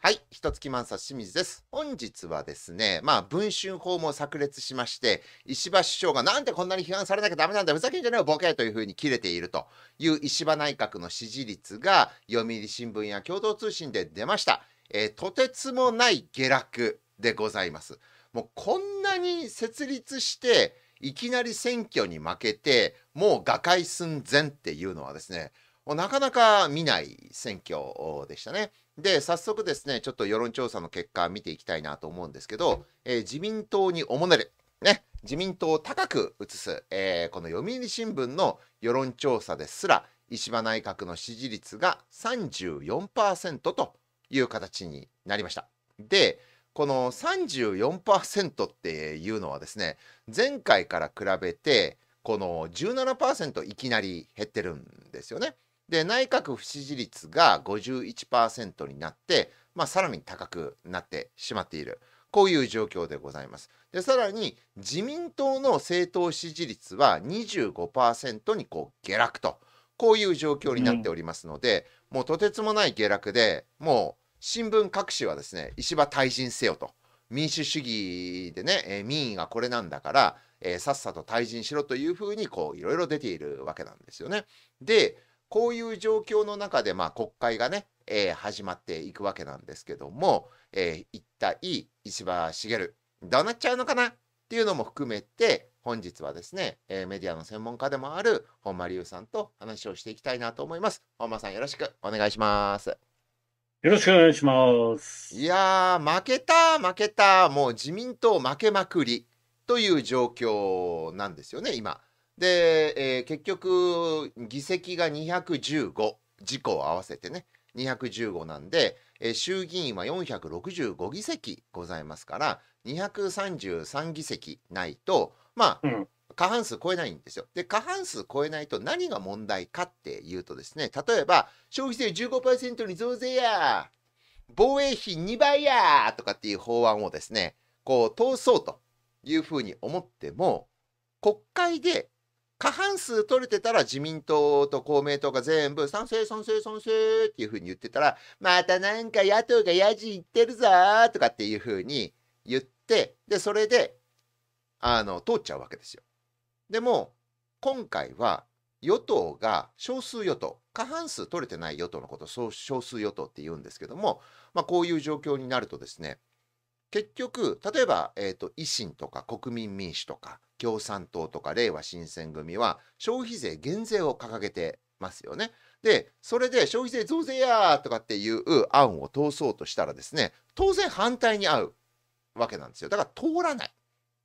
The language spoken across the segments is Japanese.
はい、ひ一月満冊清水です。本日はですね、まあ、文春法も炸裂しまして、石破首相がなんでこんなに批判されなきゃダメなんだ、ふざけんじゃねえよ、ボケというふうに切れているという石破内閣の支持率が読売新聞や共同通信で出ました。えー、とてつもない下落でございます。もうこんなに設立して、いきなり選挙に負けて、もう瓦解寸前っていうのはですね、なかなか見ない選挙でしたね。で、早速ですね、ちょっと世論調査の結果見ていきたいなと思うんですけど、えー、自民党におもねる、ね、自民党を高く移す、えー、この読売新聞の世論調査ですら、石破内閣の支持率が34%という形になりました。で、この34%っていうのはですね、前回から比べて、この17%いきなり減ってるんですよね。で内閣不支持率が51%になって、まあ、さらに高くなってしまっているこういう状況でございます。でさらに自民党の政党支持率は25%にこう下落とこういう状況になっておりますので、うん、もうとてつもない下落でもう新聞各紙はですね石破退陣せよと民主主義でね、えー、民意がこれなんだから、えー、さっさと退陣しろというふうにこういろいろ出ているわけなんですよね。でこういう状況の中で、まあ、国会がね、えー、始まっていくわけなんですけども、えー、一体石破茂どうなっちゃうのかなっていうのも含めて本日はですね、えー、メディアの専門家でもある本間隆さんと話をしていきたいなと思います。本間さんよろしくお願いします。よろしくお願いします。いやー負けた負けたもう自民党負けまくりという状況なんですよね今。で、えー、結局、議席が215、項を合わせてね、215なんで、えー、衆議院は465議席ございますから、233議席ないと、まあ、うん過半数超えないんですよ。で、過半数超えないと何が問題かっていうとですね、例えば、消費税15%に増税や防衛費2倍やとかっていう法案をですね、こう通そうというふうに思っても、国会で過半数取れてたら自民党と公明党が全部賛成賛成賛成っていうふうに言ってたらまたなんか野党がやじ言ってるぞとかっていうふうに言ってでそれであの通っちゃうわけですよ。でも今回は与党が少数与党過半数取れてない与党のことを少数与党って言うんですけども、まあ、こういう状況になるとですね結局、例えば、えーと、と維新とか国民民主とか共産党とかれいわ新選組は消費税減税を掲げてますよね。で、それで消費税増税やとかっていう案を通そうとしたらですね、当然反対に合うわけなんですよ。だから通らない。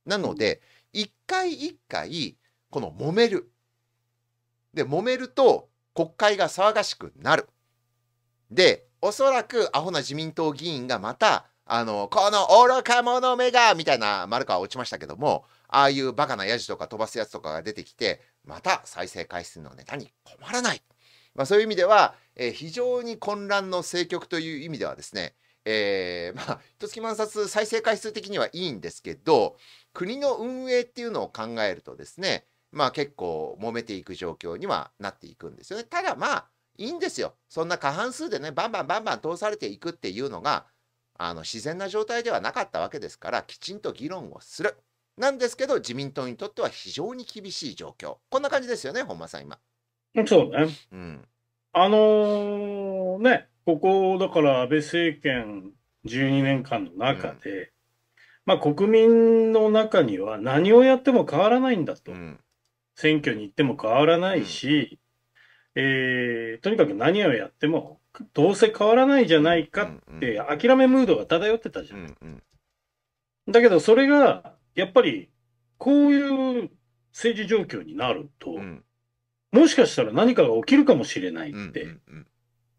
なので、一回一回、この揉める。で、揉めると国会が騒がしくなる。で、おそらくアホな自民党議員がまたあの、この愚か者めがみたいな丸川落ちましたけども、ああいうバカなヤジとか飛ばすやつとかが出てきて、また再生回数のネタに困らない。まあ、そういう意味では、えー、非常に混乱の政局という意味ではですね、えー、まあ、一月万冊再生回数的にはいいんですけど、国の運営っていうのを考えるとですね、まあ結構揉めていく状況にはなっていくんですよね。ただまあ、いいんですよ。そんな過半数でね、バンバンバンバン通されていくっていうのが、あの自然な状態ではなかったわけですからきちんと議論をするなんですけど自民党にとっては非常に厳しい状況こんな感じですよね本間さん今そうね、うん、あのー、ねここだから安倍政権12年間の中で、うん、まあ、国民の中には何をやっても変わらないんだと、うん、選挙に行っても変わらないし、うん、えー、とにかく何をやってもどうせ変わらないじゃないかって諦めムードが漂ってたじゃん。うんうんだけどそれがやっぱりこういう政治状況になると、うん、もしかしたら何かが起きるかもしれないって、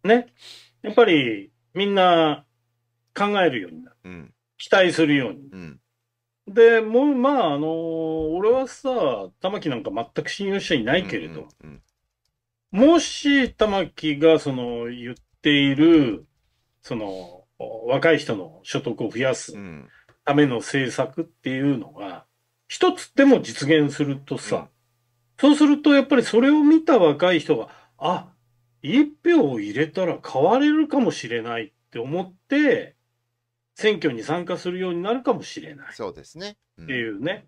ねやっぱりみんな考えるようになる、期待するように、うん、でもうまああのー、俺はさ玉木なんか全く信用していないけれど、うんうんうんもし玉木がその言っている、その、若い人の所得を増やすための政策っていうのが、一つでも実現するとさ、うん、そうするとやっぱりそれを見た若い人が、あ、一票を入れたら変われるかもしれないって思って、選挙に参加するようになるかもしれない。そうですね。っていうね。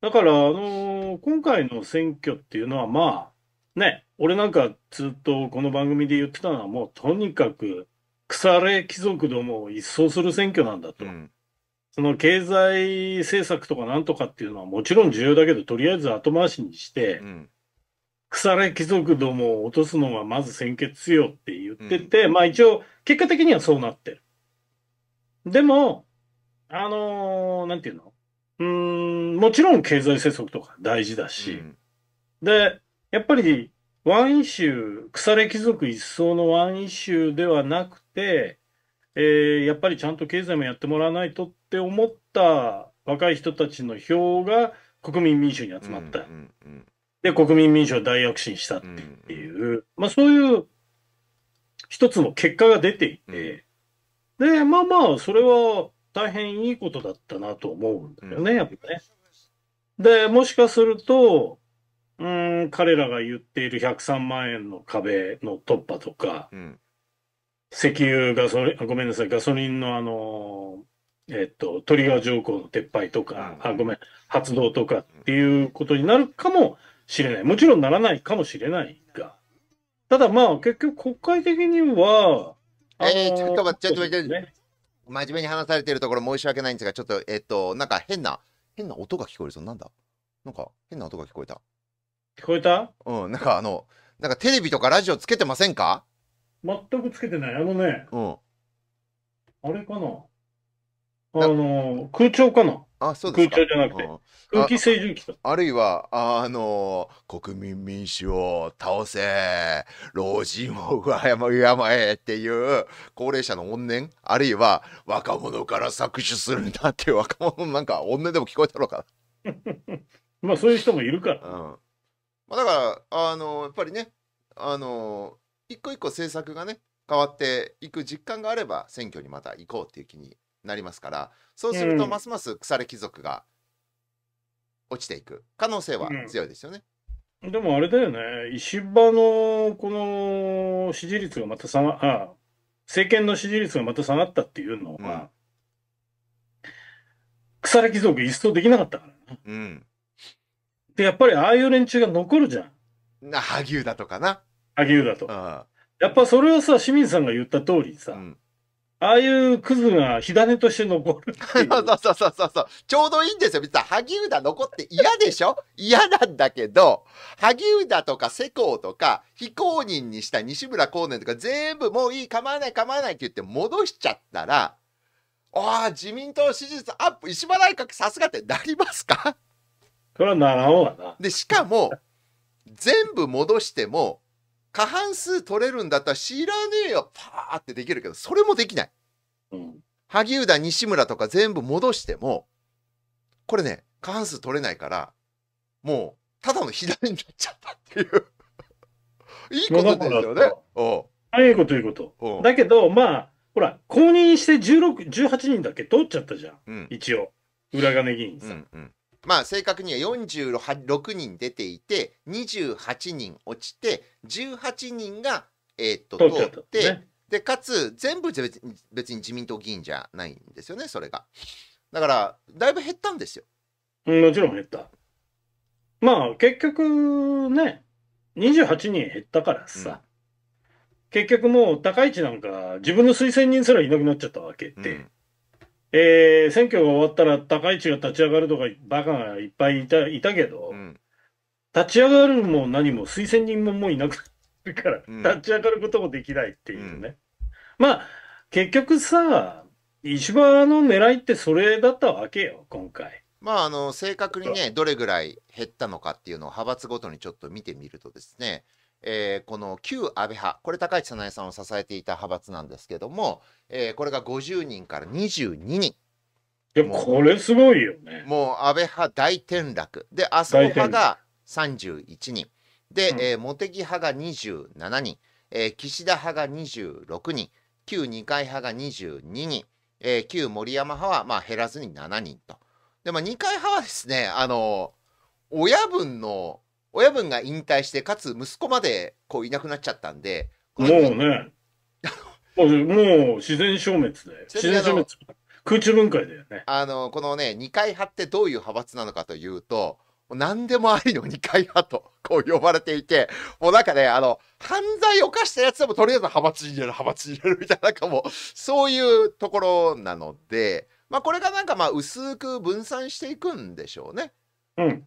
だから、あのー、今回の選挙っていうのはまあ、ね、俺なんかずっとこの番組で言ってたのは、もうとにかく腐れ貴族どもを一掃する選挙なんだと。うん、その経済政策とかなんとかっていうのはもちろん重要だけど、とりあえず後回しにして、うん腐れ貴族どもを落とすのがまず先決よって言ってて、うん、まあ一応、結果的にはそうなってる。でも、あのー、なんていうのうん、もちろん経済政策とか大事だし、うん、で、やっぱりワンイシュー、腐れ貴族一層のワンイシューではなくて、えー、やっぱりちゃんと経済もやってもらわないとって思った若い人たちの票が国民民主に集まった。で、国民民主は大躍進したっていう、うんうん、まあそういう一つの結果が出ていて、で、まあまあ、それは大変いいことだったなと思うんだよね、やっぱね。で、もしかすると、うん、彼らが言っている103万円の壁の突破とか、うん、石油、ガソリン、ごめんなさい、ガソリンのあの、えっと、トリガー条項の撤廃とか、うん、あ、ごめん、発動とかっていうことになるかもしれない。もちろんならないかもしれないが、ただまあ結局国会的には、えー、ちょっと待って、ちょっと待って、ね、真面目に話されているところ申し訳ないんですが、ちょっと、えっと、なんか変な、変な音が聞こえるぞ。なんだなんか変な音が聞こえた。聞こえたうん、なんかあの、なんかテレビとかラジオつけてませんか全くつけてない。あのね、うん。あれかなあのー、空調かなあ、そうですか。空調じゃなくてうん空気清浄機だ。あるいは、あの国民民主を倒せ、老人を敬えっていう高齢者の怨念、あるいは若者から搾取するんだっていう若者のなんか怨念でも聞こえたのか まあそういう人もいるから。うん。まあ、だからあのやっぱりねあの一個一個政策がね変わっていく実感があれば選挙にまた行こうっていう気になりますからそうするとますます腐れ貴族が落ちていく可能性は強いですよね。うん、でもあれだよね、石破のこの支持率がまた下があ政権の支持率がまた下がったっていうのは、うん、腐れ貴族一掃できなかったからね。うんで、やっぱりああいう連中が残るじゃん。な、萩生田とかな。萩生田と。あやっぱそれはさ、清水さんが言った通りさ、うんああいうクズが火種として残る そうそうそうそうそう。ちょうどいいんですよ。別に萩生田残って嫌でしょ嫌なんだけど、萩生田とか世耕とか、非公認にした西村光年とか全部もういい、構わない構わないって言って戻しちゃったら、ああ、自民党支持率アップ、石破内閣さすがってなりますかそれはならんわな。で、しかも、全部戻しても、過半数取れるんだったら知らねえよ、パーってできるけど、それもできない。うん、萩生田、西村とか全部戻しても、これね、過半数取れないから、もう、ただの左になっちゃったっていう いいことですよね。おあいいこといいこと。だけど、まあ、ほら、公認して16、18人だけ通っちゃったじゃん。うん、一応。裏金議員さ、うんうん。まあ正確には46人出ていて28人落ちて18人が、えー、っと通って、ね、でかつ全部別に別に自民党議員じゃないんですよねそれがだからだいぶ減ったんですよもちろん減ったまあ結局ね28人減ったからさ、うん結局もう高市なんか自分の推薦人すらいなくなっちゃったわけで、うん、えー、選挙が終わったら高市が立ち上がるとか、バカがいっぱいいたいたけど、うん、立ち上がるも何も推薦人ももういなくなるから、うん、立ち上がることもできないっていうね。うん、まあ、結局さ、石破の狙いってそれだったわけよ、今回。まあ、あの正確にね、どれぐらい減ったのかっていうのを派閥ごとにちょっと見てみるとですね、えー、この旧安倍派これ高市早苗さんを支えていた派閥なんですけども、えー、これが50人から22人。でもこれすごいよね。もう安倍派大転落で麻生派が31人で、えー、茂木派が27人、えー、岸田派が26人旧二階派が22人、えー、旧森山派はまあ減らずに7人と。でも、二階派はですねあの親分の親分が引退して、かつ息子までこういなくなっちゃったんで、もうね、もう自然消滅で、自然消滅、空中分解だよね。あのこのね、二階派ってどういう派閥なのかというと、何でもありの二階派とこう呼ばれていて、もうなんかね、あの、犯罪を犯したやつでもとりあえず派閥に入れる、派閥に入れるみたいな、かもそういうところなので、まあこれがなんかまあ薄く分散していくんでしょうね。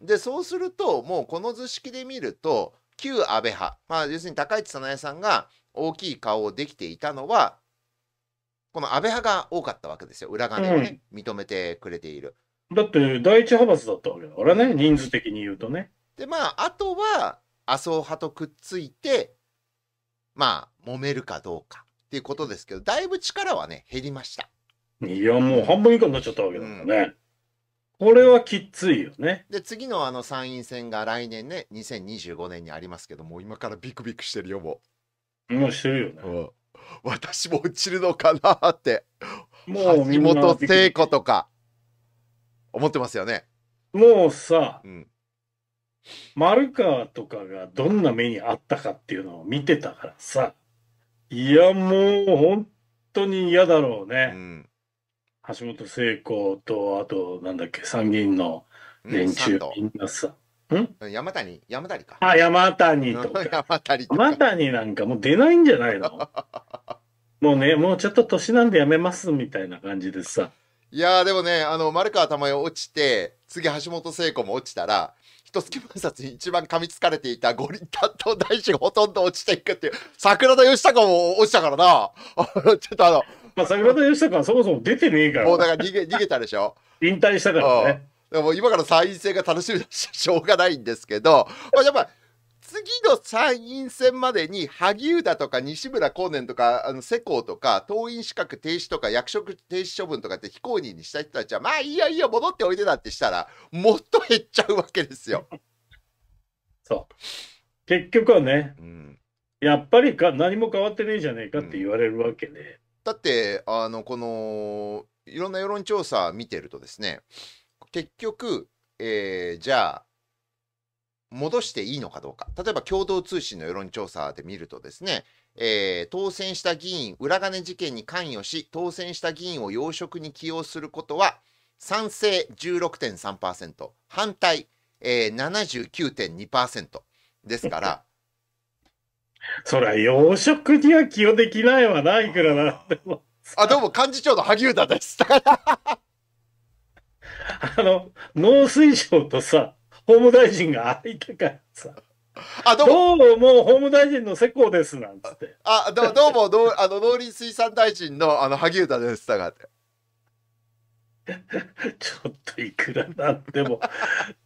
でそうするともうこの図式で見ると旧安倍派、まあ、要するに高市早苗さんが大きい顔をできていたのはこの安倍派が多かったわけですよ裏金をね、うん、認めてくれている。だって第一派閥だったわけだからね人数的に言うとね。でまああとは麻生派とくっついてまあ揉めるかどうかっていうことですけどだいぶ力はね減りました。いやもう半分以下になっちゃったわけだからね。うんこれはきついよね。で、次のあの参院選が来年ね、2025年にありますけども、今からビクビクしてるよ、もう。もうしてるよね。うん、私も落ちるのかなって。もう、橋元聖子とか、思ってますよね。もうさ、うん、丸川とかがどんな目にあったかっていうのを見てたからさ、いや、もう本当に嫌だろうね。うん橋本聖子と、あと、なんだっけ、参議院の連中、みんなさ、ん山谷、山谷か。あ、山谷とか。山谷とか山谷なんかもう出ないんじゃないの もうね、もうちょっと年なんでやめますみたいな感じでさ。いやーでもね、あの、丸川珠代落ちて、次橋本聖子も落ちたら、一月万冊に一番噛みつかれていた五輪担当大臣ほとんど落ちていくっていう、桜田義孝も落ちたからな、ちょっとあの、まあ、桜田義孝はそもそも出てねえから。もうだから逃げ逃げたでしょ。引退したからね。でも今から参院選が楽しみだし、しょうがないんですけど、まあ、やっぱ次の参院選までに萩生田とか西村光年とかあの世耕とか党員資格停止とか役職停止処分とかって非公認にした人たちはまあいいよいいよ戻っておいでだってしたらもっと減っちゃうわけですよ。そう結局はね、うん、やっぱりか何も変わってねえじゃねえかって言われるわけで、だってあのこのいろんな世論調査見てるとですね結局、えー、じゃあ戻していいのかどうか例えば共同通信の世論調査で見るとですね、えー、当選した議員裏金事件に関与し当選した議員を要職に起用することは賛成16.3%反対、えー、79.2%ですからそりゃ養殖には気をできないわな、いくらなでも。あ、どうも幹事長の萩生田です。あの、農水省とさ、法務大臣が空いたからさ。あ、どうも。どうも、法務大臣の世耕です、なんつって。あ、どどうも、どうあの農林水産大臣のあの萩生田です、だから。ちょっといくらなんでも、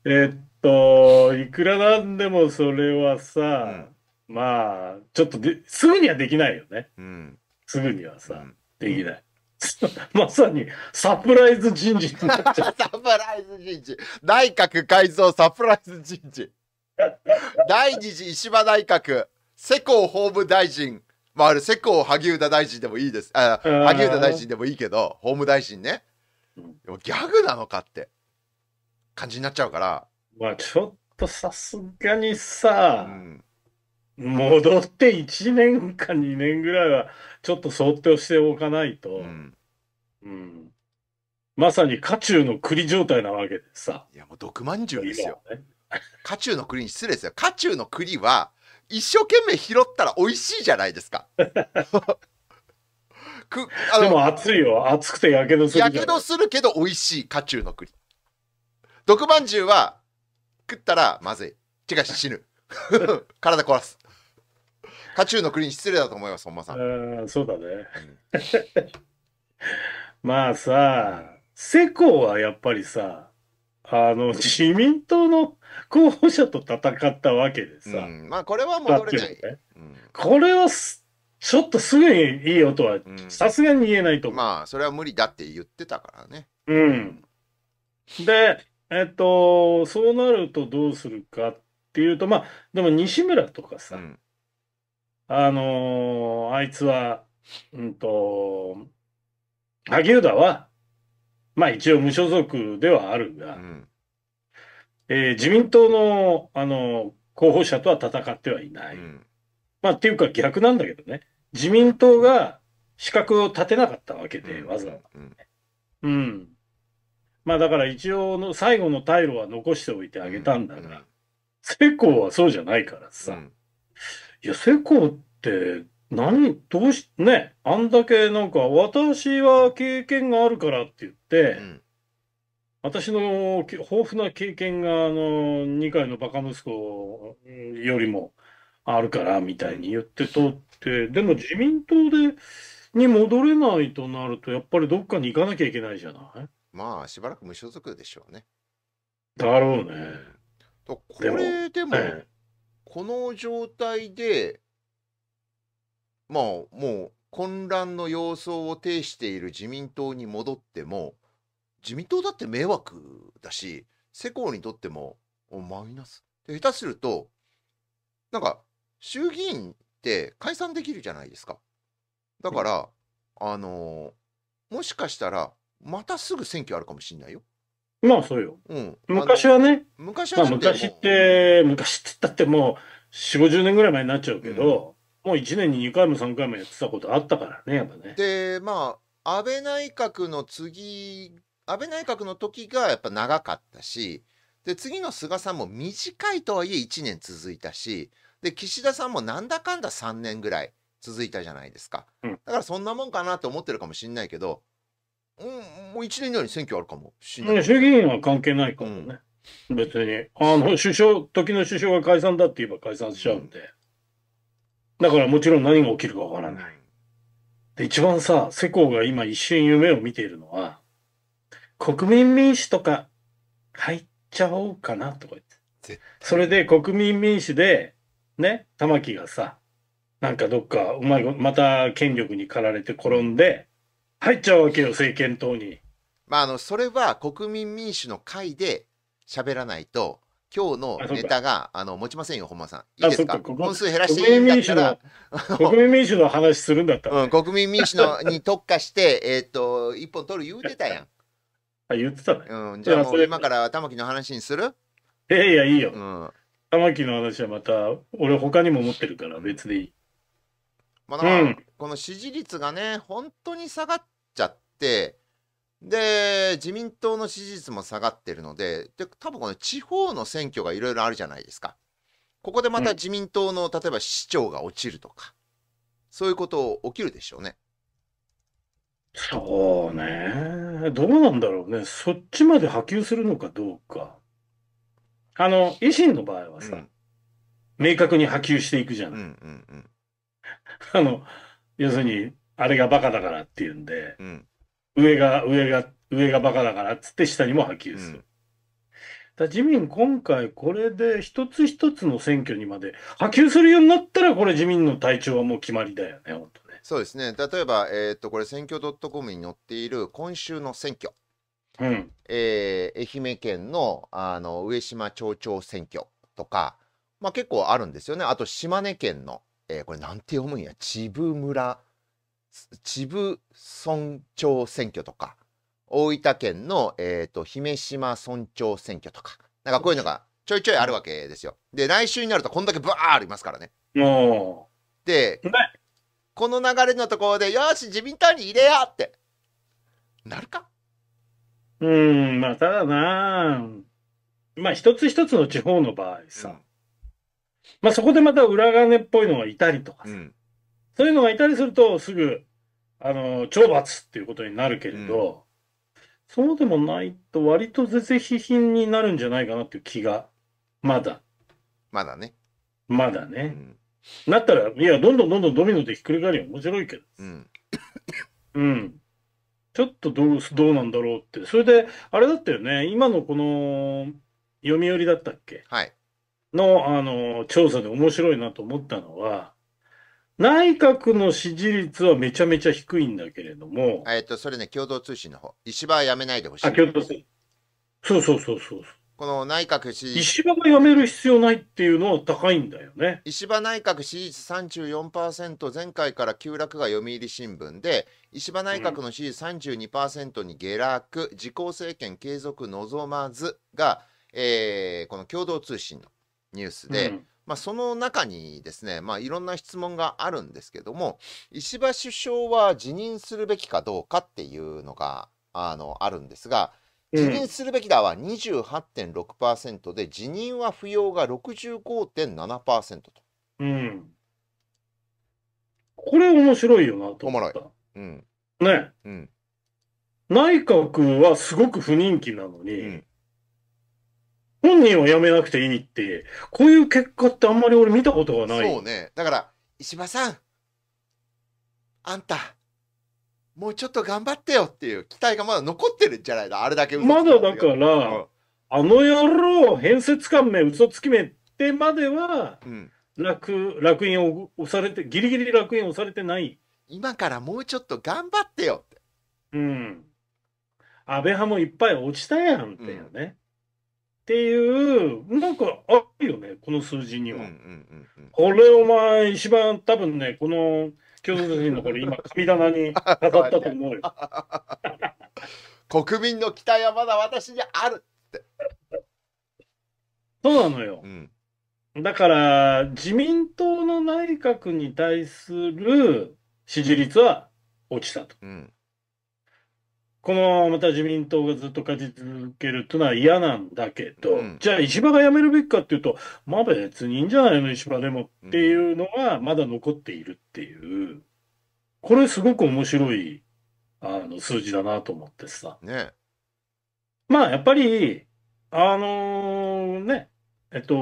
えっと、いくらなんでもそれはさ、うんまあ、ちょっとで、すぐにはできないよね。うん。すぐにはさ、うん、できない。まさにサプライズ人事になっちゃう。サプライズ人事。内閣改造サプライズ人事。第二次石破内閣、世耕法務大臣、まあ、あれ、世耕萩生田大臣でもいいです。あ萩生田大臣でもいいけど、法務大臣ね。でもギャグなのかって感じになっちゃうから。まあ、ちょっとさすがにさ、うん戻って1年か2年ぐらいはちょっと想定しておかないと、うんうん、まさに渦中の栗状態なわけでさいやもう毒まんじゅうですよ、ね、渦中の栗に失礼ですよ渦中の栗は一生懸命拾ったら美味しいじゃないですか くあでも暑いよ暑くてやけどするけどするけど美味しい渦中の栗毒まんじゅうは食ったらまずい違う死ぬ 体壊す渦中の国に失礼だと思います、本間さん。うん、そうだね。まあさ、世耕はやっぱりさ、あの、自民党の候補者と戦ったわけでさ。うんまあ、これは戻れない。ねうん、これはちょっとすぐにいいよとは、さすがに言えないと思う。まあ、それは無理だって言ってたからね。うん。で、えっと、そうなるとどうするかっていうと、まあ、でも西村とかさ、うん、あのー、あいつは、うんと、萩生田は、まあ一応無所属ではあるが、うん、えー、自民党の、あのー、候補者とは戦ってはいない。うん、まあっていうか逆なんだけどね、自民党が資格を立てなかったわけで、わざわざ、うん。まあだから一応の最後の退路は残しておいてあげたんだが、成功はそうじゃないからさ。いや、世耕って何、どうし、ね、あんだけなんか、私は経験があるからって言って、うん、私の豊富な経験が、あの、二階のバカ息子よりもあるから、みたいに言ってとって、でも自民党で、に戻れないとなると、やっぱりどっかに行かなきゃいけないじゃないまあ、しばらく無所属でしょうね。だろうね。これでも、でもねこの状態でまあもう混乱の様相を呈している自民党に戻っても自民党だって迷惑だし世耕にとってもマイナスで下手するとなんか衆議院って解散できるじゃないですかだから、あのー、もしかしたらまたすぐ選挙あるかもしんないよ。まあそうよ。うん。昔はね。昔はまあ昔って、昔って言ったってもう、4、50年ぐらい前になっちゃうけど、うん、もう1年に2回も3回もやってたことあったからね、やっぱね。で、まあ、安倍内閣の次、安倍内閣の時がやっぱ長かったし、で、次の菅さんも短いとはいえ1年続いたし、で、岸田さんもなんだかんだ3年ぐらい続いたじゃないですか。うん、だからそんなもんかなと思ってるかもしんないけど、うん、もう1年以内に選挙あるかもしれない。衆議院は関係ないからね。うん、別に。あの、首相、時の首相が解散だって言えば解散しちゃうんで。だからもちろん何が起きるかわからない。で、一番さ、世耕が今一瞬夢を見ているのは、国民民主とか入っちゃおうかなとか言って。それで国民民主で、ね、玉木がさ、なんかどっかうまいまた権力に駆られて転んで、入っちゃうわけよ、政権党に。まあ、あの、それは国民民主の会で喋らないと、今日のネタがあの持ちませんよ、本間さん。いいですか本数減らしていいんだったら 国民民主の話するんだったら、ねうん、国民民主のに特化して、えっと、一本取る言うてたやん。あ、言ってたね。うん、じゃあもう今から玉木の話にするいやいや、いいよ。うん、玉木の話はまた、俺他にも持ってるから別でいい。まあ、うん、この支持率がね、本当に下がっちゃって、で、自民党の支持率も下がってるので、で多分この地方の選挙がいろいろあるじゃないですか。ここでまた自民党の、例えば市長が落ちるとか、そういうこと起きるでしょうね。そうね。どうなんだろうね。そっちまで波及するのかどうか。あの、維新の場合はさ、うん、明確に波及していくじゃない。うんうんうん、あの、要するに、あれがバカだからっていうんで、うん、上が、上が、上がバカだからっつって下にも波及する。うん、だ自民今回これで一つ一つの選挙にまで波及するようになったらこれ自民の体調はもう決まりだよね、本当ね。そうですね。例えば、えー、っと、これ選挙 .com に載っている今週の選挙。うん、えー、愛媛県のあの上島町長選挙とか、まあ、結構あるんですよね。あと島根県の、えー、これなんて読むんや、千部村秩父村長選挙とか、大分県の、えーと、姫島村長選挙とか、なんかこういうのがちょいちょいあるわけですよ。で、来週になるとこんだけバーありますからね。で、この流れのところで、よし、自民党に入れようって、なるかうん、まあ、ただなまあ、一つ一つの地方の場合さ、うん、まあ、そこでまた裏金っぽいのがいたりとかさ、うんそういうのがいたりすると、すぐ、あの、懲罰っていうことになるけれど、うん、そうでもないと、割と是々非々になるんじゃないかなっていう気が、まだ。まだね。まだね。うん、なったら、いや、どんどんどんどんドミノでひっくり返りは面白いけど。うん。うん。ちょっとどう、どうなんだろうって。それで、あれだったよね。今のこの、読売だったっけはい。の、あの、調査で面白いなと思ったのは、内閣の支持率はめちゃめちゃ低いんだけれども、えっと、それね、共同通信の方。石破はやめないでほしい。あ、共同通信。そうそうそうそう。この内閣支持石破が辞める必要ないっていうのは高いんだよね。石破内閣支持率34%、前回から急落が読売新聞で、石破内閣の支持32%に下落、自公政権継続望まずが、えー、この共同通信のニュースで、うんまあ、その中にですね、まあ、いろんな質問があるんですけども、石破首相は辞任するべきかどうかっていうのが、あの、あるんですが、辞任するべきだは28.6%で、辞任は不要が65.7%と。うん。これ面白いよなと思った。うん。ね。うん。内閣はすごく不人気なのに、うん本人は辞めなくていいって、こういう結果ってあんまり俺見たことがない。そうね。だから、石破さん、あんた、もうちょっと頑張ってよっていう期待がまだ残ってるんじゃないのあれだけまだだから、うん、あの野郎、変説感め、嘘つきめってまでは、楽、うん、楽園を押されて、ギリギリ楽園を押されてない。今からもうちょっと頑張ってよって。うん。安倍派もいっぱい落ちたやんってね。うんっていう、なんかあるよね、この数字には。うこれ、お前、一番多分ね、この共通人のこれ、今、神棚に飾ったと思うよ。国民の期待はまだ私にあるって。そうなのよ。うんだから、自民党の内閣に対する支持率は落ちたと。うんこのまままた自民党がずっと勝ち続けるというのは嫌なんだけど、うん、じゃあ石破が辞めるべきかっていうと、まあ別にいいんじゃないの、石破でもっていうのがまだ残っているっていう、これすごく面白いあの数字だなと思ってさ。ね、まあやっぱり、あのー、ね、えっと、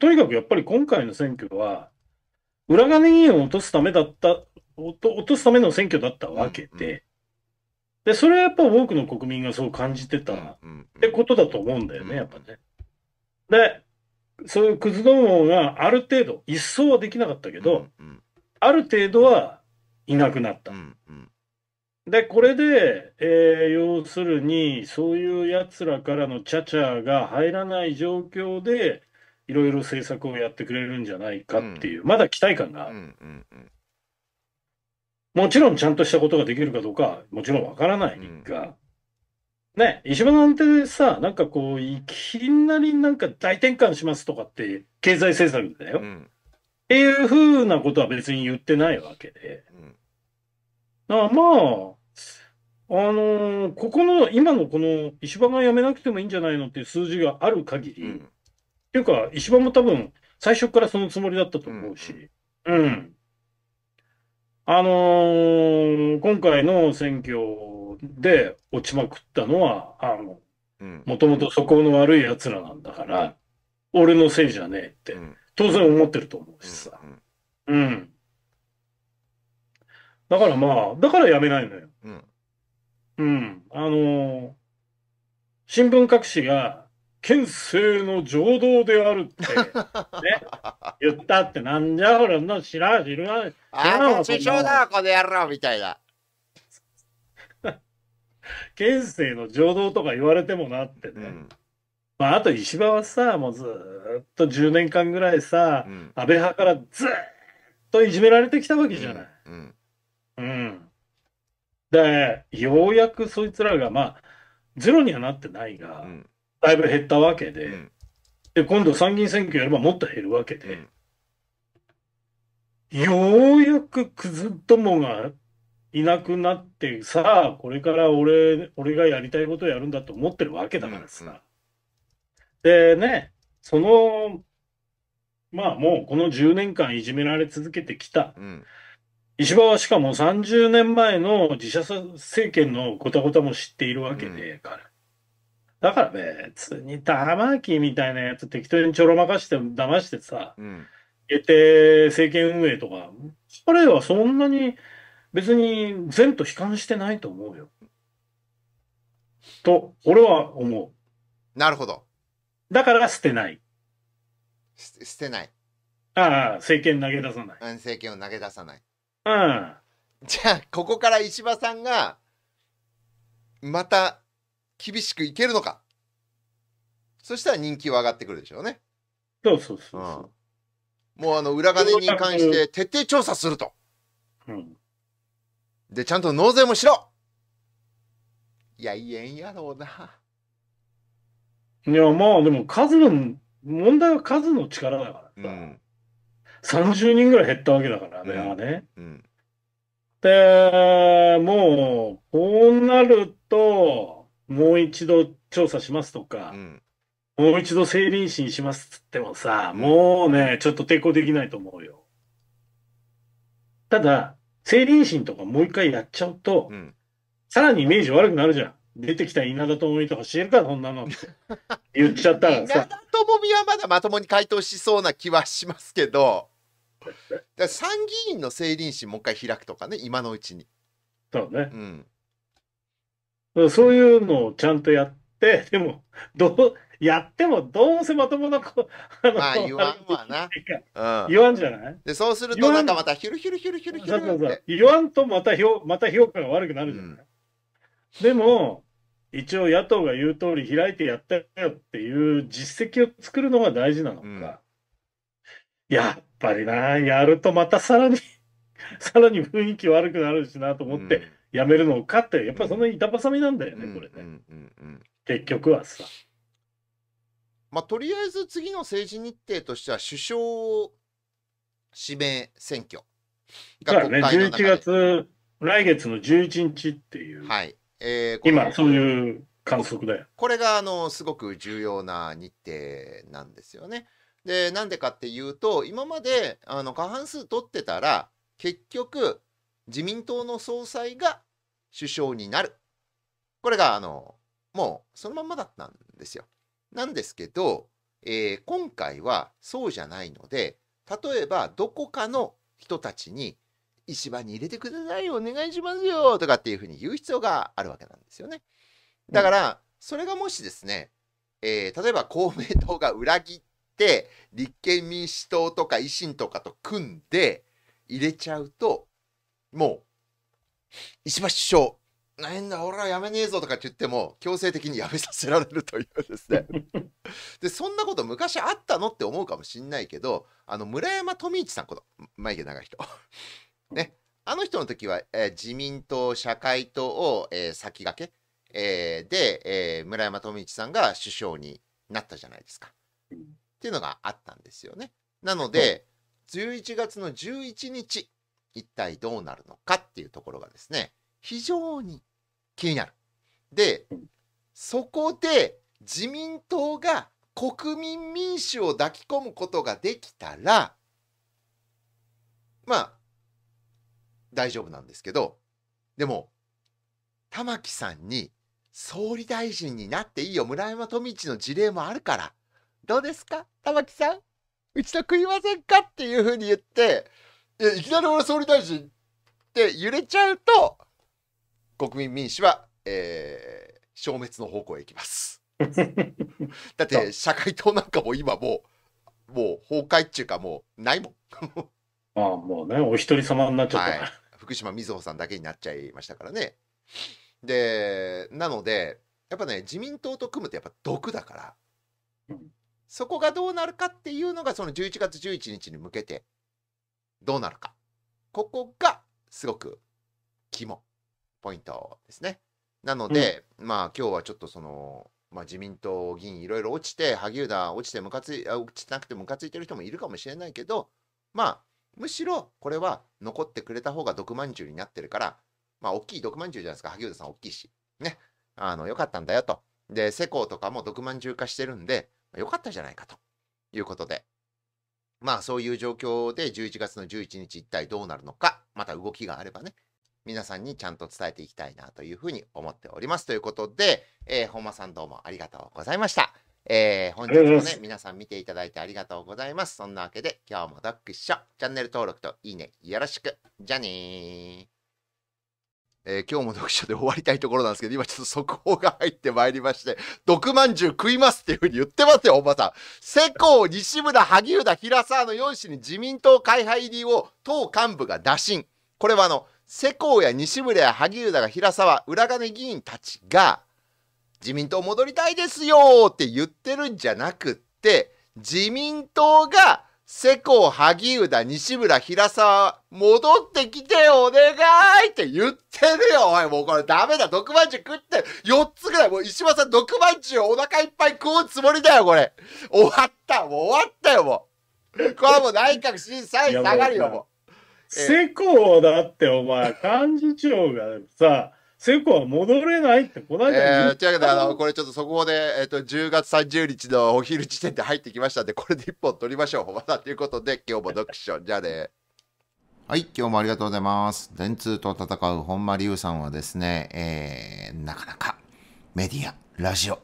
とにかくやっぱり今回の選挙は、裏金議員を落とすためだった、落とすための選挙だったわけで、うんうんで、それはやっぱ多くの国民がそう感じてたってことだと思うんだよね、やっぱね。で、そういうクズどもがある程度、一層はできなかったけど、ある程度はいなくなった。で、これで、えー、要するに、そういうやつらからのチャチャが入らない状況で、いろいろ政策をやってくれるんじゃないかっていう、うん、まだ期待感がある。うんうんうんもちろんちゃんとしたことができるかどうか、もちろんわからないが、うん、ね、石破さんってさ、なんかこう、いきなりなんか大転換しますとかって、経済政策だよ。うん、っていうふうなことは別に言ってないわけで。うん、まあ、あのー、ここの、今のこの、石破が辞めなくてもいいんじゃないのっていう数字がある限り、うん、っていうか、石破も多分、最初からそのつもりだったと思うし、うん、うん、あのー、今回の選挙で落ちまくったのは、あの、もともとそこの悪い奴らなんだから、俺のせいじゃねえって、当然思ってると思うしさ。うん。だからまあ、だからやめないのよ。うん。うん。あのー、新聞各紙が、県政の浄土であるって、ね、言ったってなんじゃほらの知らん知らん。あの地上だこの野郎みたいな。県 政の浄土とか言われてもなってね。うんまあ、あと石破はさ、もうずっと10年間ぐらいさ、うん、安倍派からずっといじめられてきたわけじゃない。うん。うん、で、ようやくそいつらが、まあ、ゼロにはなってないが、うん、だいぶ減ったわけで、うん、で今度参議院選挙やればもっと減るわけで、うん、ようやくクズどもがいなくなって、さあ、これから俺、俺がやりたいことをやるんだと思ってるわけだからさ。うんうん、でね、その、まあもうこの10年間いじめられ続けてきた。うん、石破はしかも30年前の自社政権のごたごたも知っているわけで、うん、彼。だから別に玉木みたいなやつ適当にちょろまかして騙してさ、うん、て政権運営とか、彼はそんなに別に全と悲観してないと思うよ。と、俺は思う。なるほど。だから捨てない。捨てない。ああ、政権投げ出さない。うん、政権を投げ出さない。うん。じゃあ、ここから石破さんが、また厳しくいけるのか。そしたら人気は上がってくるでしょうね。そうそうそうそう、うん、もうあの裏金に関して徹底調査すると。うん。で、ちゃんと納税もしろいや、言えんやろうな。いや、まあでも数の、問題は数の力だからさ。うん、30人ぐらい減ったわけだからね、うん、ね。うん、で、もう、こうなると、もう一度調査しますとか、うんもう一度性臨審しますっつってもさ、もうね、ちょっと抵抗できないと思うよ。ただ、性臨審とかもう一回やっちゃうと、うん、さらにイメージ悪くなるじゃん。出てきた稲田朋美とか知るか、そんなのって 言っちゃったらさ。稲田朋美はまだまともに回答しそうな気はしますけど、参議院の政倫審もう一回開くとかね、今のうちに。そうね。うんそういうのをちゃんとやって、でも、どう、やってもどうせまともなこ、あの、まあ言わんわな。うん、言わんじゃないで、そうするとなんかまたヒュルヒュルヒュルヒュルヒュルっ言わんとまた評、また評価が悪くなるじゃない、でも、一応野党が言う通り開いてやったよっていう実績を作るのが大事なのか。やっぱりな、やるとまたさらにさらに雰囲気悪くなるしなと思って、やめるのかって、やっぱりその板挟みなんだよね、これね。うううんんん、結局はさ。まあ、とりあえず次の政治日程としては首相指名選挙が国会ね、11月、来月の11日っていう。はい。えー、今、そういう観測だよ。これが、あの、すごく重要な日程なんですよね。で、なんでかっていうと、今まで、あの、過半数取ってたら、結局、自民党の総裁が首相になる。これが、あの、もうそのまんまだったんですよ。なんですけど、えー、今回はそうじゃないので、例えばどこかの人たちに、石場に入れてください、お願いしますよ、とかっていうふうに言う必要があるわけなんですよね。だから、それがもしですね、えー、例えば公明党が裏切って、立憲民主党とか維新とかと組んで入れちゃうと、もう、石橋首相、なんだ、俺はやめねえぞとかって言っても、強制的にやめさせられるというですね。で、そんなこと昔あったのって思うかもしんないけど、あの、村山富一さんこと、眉毛長い人。ね。あの人の時は、えー、自民党、社会党を、えー、先駆け、えー、で、え村山富一さんが首相になったじゃないですか。っていうのがあったんですよね。なので、11月の11日一体どうなるのかっていうところがですね非常に気になる。でそこで自民党が国民民主を抱き込むことができたらまあ大丈夫なんですけどでも玉木さんに総理大臣になっていいよ村山富一の事例もあるからどうですか玉木さんうちと食いませんかっていうふうに言っていやいきなり俺総理大臣って揺れちゃうと国民民主は、えー、消滅の方向へ行きます だって社会党なんかも今もうもう崩壊っていうかもうないもんああもうねお一人様になっちゃったはい、福島みずほさんだけになっちゃいましたからねでなのでやっぱね自民党と組むってやっぱ毒だから、そこがどうなるかっていうのがその11月11日に向けてどうなるか。ここがすごく肝、ポイントですね。なので、うん、まあ今日はちょっとその、まあ、自民党議員いろいろ落ちて、萩生田落ちてムカつい、落ちてなくてムカついてる人もいるかもしれないけど、まあむしろこれは残ってくれた方が毒まんじゅうになってるから、まあ大きい毒まんじゅうじゃないですか、萩生田さん大きいし。ね。あの、よかったんだよと。で、世耕とかも毒まんじゅう化してるんで、よかったじゃないかということで、まあそういう状況で11月の11日一体どうなるのか、また動きがあればね、皆さんにちゃんと伝えていきたいなというふうに思っております。ということで、えー、本間さんどうもありがとうございました。えー、本日もね、皆さん見ていただいてありがとうございます。そんなわけで、今日もドックショチャンネル登録といいねよろしく。じゃあねー。えー、今日も読書で終わりたいところなんですけど、今ちょっと速報が入ってまいりまして、毒まんじゅう食いますっていうふうに言ってますよ、おばさん。世耕、西村、萩生田、平沢の4氏に自民党会派入りを党幹部が打診。これはあの、世耕や西村や萩生田が平沢、裏金議員たちが、自民党戻りたいですよって言ってるんじゃなくって、自民党が世耕、萩生田、西村、平沢、戻ってきてお願いって言ってるよ、おい。もうこれダメだ、毒まんじゅう食って4つぐらい、もう石破さん毒まんじゅうお腹いっぱい食うつもりだよ、これ。終わった、もう終わったよ、もう。これはもう内閣審査員下がるよ、もう。世耕だって、お前、幹事長がさ、セコは戻れないってこないえー、うけあの、これちょっと速報で、えっ、ー、と、10月30日のお昼時点で入ってきましたんで、これで一本取りましょう。またということで、今日も読書、じゃあね。はい、今日もありがとうございます。電通と戦う本間龍さんはですね、えー、なかなかメディア、ラジオ、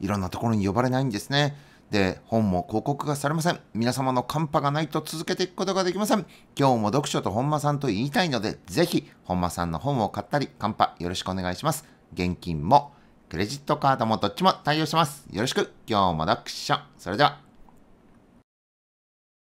いろんなところに呼ばれないんですね。で、本も広告がされません。皆様の寒波がないと続けていくことができません。今日も読書と本間さんと言いたいので、ぜひ本間さんの本を買ったり、カンパよろしくお願いします。現金もクレジットカードもどっちも対応してます。よろしく。今日も読書。それでは。